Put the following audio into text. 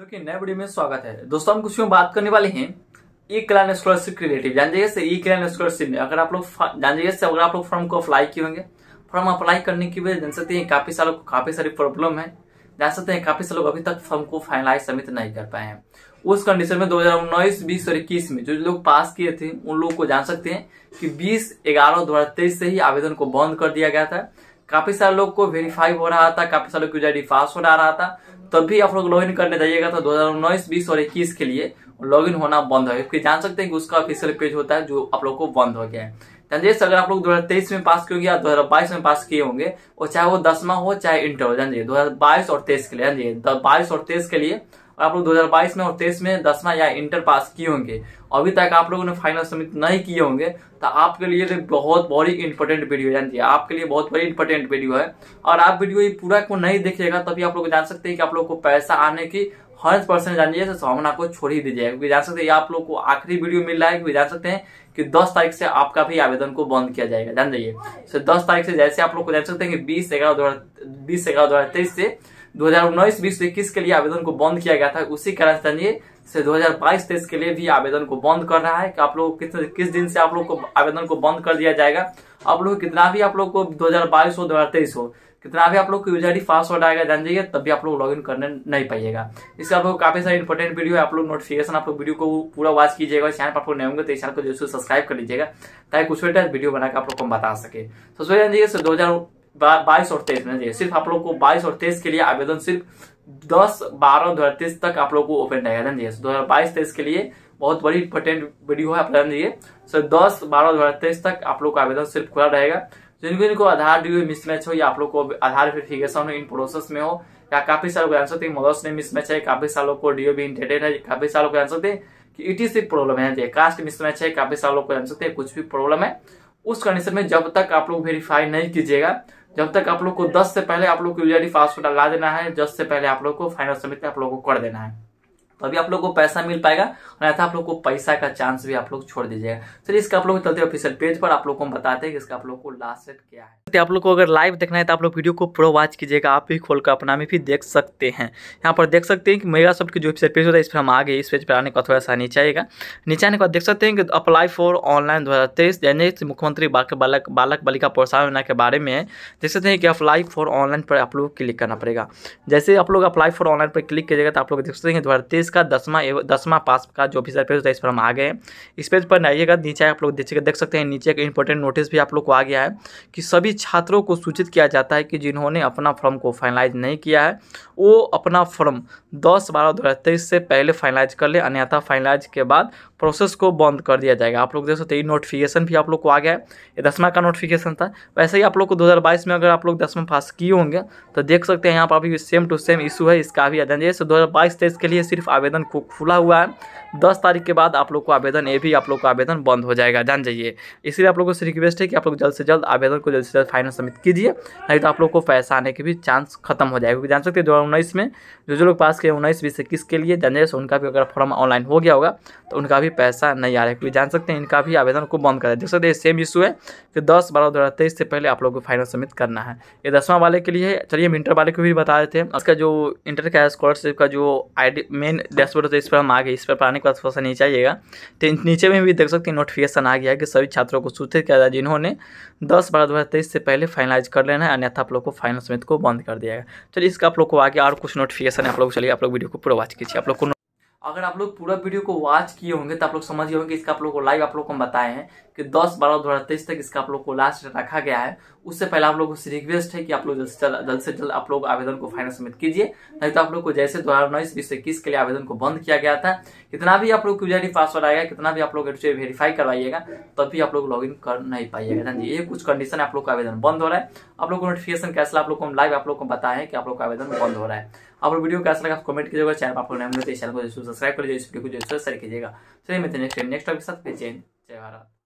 लोग के नए वीडियो में स्वागत है दोस्तों हम कुछ में बात करने वाले हैं ई क्लान स्कॉलरशिप रिलेटिव जान जाइए से ई क्लान स्कॉलरशिप में अगर आप लोग जान जाइए से अगर आप लोग फॉर्म को अप्लाई किए होंगे फॉर्म अप्लाई करने की वजह जान सकते हैं काफी सालों को काफी सारी प्रॉब्लम है जान सकते हैं काफी सारे लोग अभी तक फॉर्म को फाइनलाइज समित नहीं कर पाए हैं उस कंडीशन में दो हजार उन्नीस बीस और इक्कीस में जो लोग पास किए थे उन लोगों को जान सकते हैं कि बीस ग्यारह दो हजार तेईस से ही आवेदन को बंद कर दिया गया था काफी सारे लोग को वेरीफाई हो रहा था काफी सारे लोग की पास हो रहा था तब तो भी आप लोग लॉग इन करने जाइएगा तो दो हजार उन्नीस बीस और इक्कीस के लिए लॉग इन होना बंद हो गया क्योंकि जान सकते हैं कि उसका ऑफिशियल पेज होता है जो आप लोग को बंद हो गया है जानजिए अगर आप लोग 2023 में पास किए या 2022 में पास किए होंगे और चाहे वो दसवा हो चाहे इंटर हो जानजिए 2022 और तेईस के लिए जानजिए बाईस और तेईस के लिए आप लोग 2022 में और तेईस में दसवा या इंटर पास किए होंगे अभी तक आप लोगों ने फाइनल सबमिट नहीं किए होंगे तो आपके लिए तो बहुत बड़ी इंपॉर्टेंट वीडियो जानती है आपके लिए बहुत बड़ी इंपॉर्टेंट वीडियो है और आप वीडियो ये पूरा को नहीं देखिएगा तभी आप लोग जान सकते हैं कि आप लोग को पैसा आने की हंड्रेड परसेंट जानिए तो संभावना को छोड़ ही दीजिए क्योंकि जान सकते हैं आप लोग को आखिरी वीडियो मिल रहा है क्योंकि जान सकते हैं कि 10 तारीख से आपका भी आवेदन को बंद किया जाएगा जान जाइए दस 10 तारीख से जैसे आप लोग को जान सकते हैं कि 20 ग्यारह दो हजार बीस ग्यारह दो हजार तेईस से दो हजार उन्नीस बीस इक्कीस के लिए आवेदन को बंद किया गया था उसी कारण से 2022-23 के लिए भी आवेदन को बंद कर रहा है कि आप लोग किस किस दिन से आप लोग को आवेदन को बंद कर दिया जाएगा आप लोग कितना भी आप लोग को 2022 हो 2023 हो कितना भी आप लोग को यूजर पासवर्ड आएगा जान जाइए तब भी आप लोग लॉगिन करने नहीं पाइएगा इससे आप लोग काफी सारी इंपॉर्टेंट वीडियो है आप लोग नोटिफिकेशन आप लोग वीडियो को पूरा वॉच कीजिएगा चैनल पर आप लोग नए होंगे तो इस चैनल को जरूर सब्सक्राइब कर लीजिएगा ताकि कुछ वीडियो बनाकर आप लोग को बता सके सबसे जान जाइए दो हजार बाईस और तेईस नहीं सिर्फ आप लोग को बाईस और तेईस के लिए आवेदन सिर्फ दस बारह दो तक आप लोग को ओपन रहेगा ध्यान दो हजार बाईस तेईस के लिए बहुत बड़ी इंपॉर्टेंट वीडियो है आप ध्यान दीजिए सर दस बारह दो तक आप लोग का आवेदन सिर्फ खुला रहेगा जिनको जिनको आधार ड्यू मिसमैच हो या आप लोग को आधार वेरिफिकेशन हो इन प्रोसेस में हो या काफी सालों को जान सकते हैं मदर्स ने मिसमैच है काफी सालों को डीओ भी इंटेटेड है काफी सालों को जान सकते हैं कि ईटीसी प्रॉब्लम है कास्ट मिसमैच है काफी सालों को जान सकते हैं कुछ भी प्रॉब्लम है उस कंडीशन में जब तक आप लोग वेरीफाई नहीं कीजिएगा जब तक आप लोग को दस से पहले आप लोग को यूजीआईडी पासवर्ड डाला देना है दस से पहले आप लोग को फाइनल समिति आप लोग को कर देना है तो अभी आप लोग को पैसा मिल पाएगा और ऐसा आप लोग को पैसा का चांस भी आप लोग छोड़ दीजिएगा सर इसका आप लोग चलते ऑफिशियल पेज पर आप लोग को हम बताते हैं कि इसका आप लोग को लास्ट रेट क्या है तो आप लोग को अगर लाइव देखना है तो आप लोग वीडियो को प्रो वॉच कीजिएगा आप भी खोल कर अपना में भी देख सकते हैं यहाँ पर देख सकते हैं कि मेरा सब की जो ऑफिसियल पेज होता है इस पर हम आगे इस पेज पर आने का थोड़ा सा नीचे आएगा नीचे आने के बाद देख सकते हैं कि अप्लाई फॉर ऑनलाइन दो हज़ार तेईस यानी मुख्यमंत्री बालक बालक बालिका प्रोत्साहन योजना के बारे में देख सकते हैं कि अप्लाई फॉर ऑनलाइन पर आप लोग क्लिक करना पड़ेगा जैसे आप लोग अप्लाई फॉर ऑनलाइन पर क्लिक कीजिएगा तो आप लोग देख सकते हैं दो हज़ार तेईस एस का दसवा एवं दसवां पास का जो ऑफिसर पेज होता है इस पर हम आ गए इस पेज पर आइएगा नीचे आप लोग देखिएगा देख सकते हैं नीचे एक इंपॉर्टेंट नोटिस भी आप लोग को आ गया है कि सभी छात्रों को सूचित किया जाता है कि जिन्होंने अपना फॉर्म को फाइनलाइज नहीं किया है वो अपना फॉर्म दस बारह दो से पहले फाइनलाइज कर ले अन्यथा फाइनलाइज के बाद प्रोसेस को बंद कर दिया जाएगा आप लोग देख सकते हैं नोटिफिकेशन भी आप लोग को आ गया है ये दसवा का नोटिफिकेशन था वैसे ही आप लोग को 2022 में अगर आप लोग दसवा पास किए होंगे तो देख सकते हैं यहाँ पर अभी सेम टू सेम इशू है इसका भी अध्ययन जैसे दो हज़ार के लिए सिर्फ आवेदन खुला हुआ है दस तारीख के बाद आप लोग को आवेदन ये भी आप लोग का आवेदन बंद हो जाएगा जान जाइए इसलिए आप लोगों से रिक्वेस्ट है कि आप लोग जल्द से जल्द आवेदन को जल्द से जल्द फाइनल सबमिट कीजिए नहीं तो आप लोग को पैसा आने के भी चांस खत्म हो जाएगा क्योंकि जान सकते हैं दो हजार उन्नीस में जो जो लोग पास किए उन्नीस बीस इक्कीस के लिए जान जाए उनका भी अगर फॉर्म ऑनलाइन हो गया होगा तो उनका भी पैसा नहीं आ रहा है क्योंकि जान सकते हैं इनका भी आवेदन को बंद कर देख सकते हैं सेम इशू है कि दस बारह दो हज़ार तेईस से पहले आप लोग को फाइनल सबमिट करना है ये दसवां वाले के लिए चलिए हम इंटर वाले को भी बता देते हैं उसका जो इंटर का स्कॉलरशिप का जो आई मेन डैशबोर्ड तो इस पर हम आ गए इस पर पाने के बाद थोड़ा सा नीचे आइएगा तो नीचे में भी देख सकते हैं नोटिफिकेशन आ गया है कि सभी छात्रों को सूचित किया जाए जिन्होंने दस बारह दो तेईस से पहले फाइनलाइज कर लेना है अन्यथा आप लोग को फाइनल समिति को बंद कर दिया गया चलिए इसका आप लोग को आगे और कुछ नोटिफिकेशन है आप लोग चलिए आप लोग वीडियो को पूरा वॉच कीजिए आप लोग को अगर आप लोग पूरा वीडियो को वॉच किए होंगे तो आप लोग समझ गए होंगे इसका आप लोग को लाइव आप लोग को हम बताए हैं कि 10 बारह दो तक इसका आप लोग को लास्ट रखा गया है उससे पहले आप लोगों से रिक्वेस्ट है कि आप लोग जल्द से जल्द से जल्द आप लोग आवेदन को फाइनल सबमिट कीजिए नहीं तो आप लोग को जैसे दो हजार उन्नीस बीस इक्कीस के लिए आवेदन को बंद किया गया था कितना भी आप लोग क्यूआरडी पासवर्ड आएगा कितना भी आप लोग वेरीफाई करवाइएगा तब भी आप लोग लॉग कर नहीं पाइएगा ये कुछ कंडीशन आप लोग का आवेदन बंद हो रहा है आप लोग को नोटिफिकेशन कैसे आप लोग को हम लाइव आप लोग को बताया है कि आप लोग का आवेदन बंद हो रहा है आप वीडियो कैसा लगा कमेंट कीजिएगा चैनल आपको नहीं मिलते चैनल को सब्सक्राइब कर लीजिए इस वीडियो को जो है शेयर कीजिएगा चलिए मिलते हैं नेक्स्ट टाइम नेक्स्ट टॉपिक के साथ जय जय भारत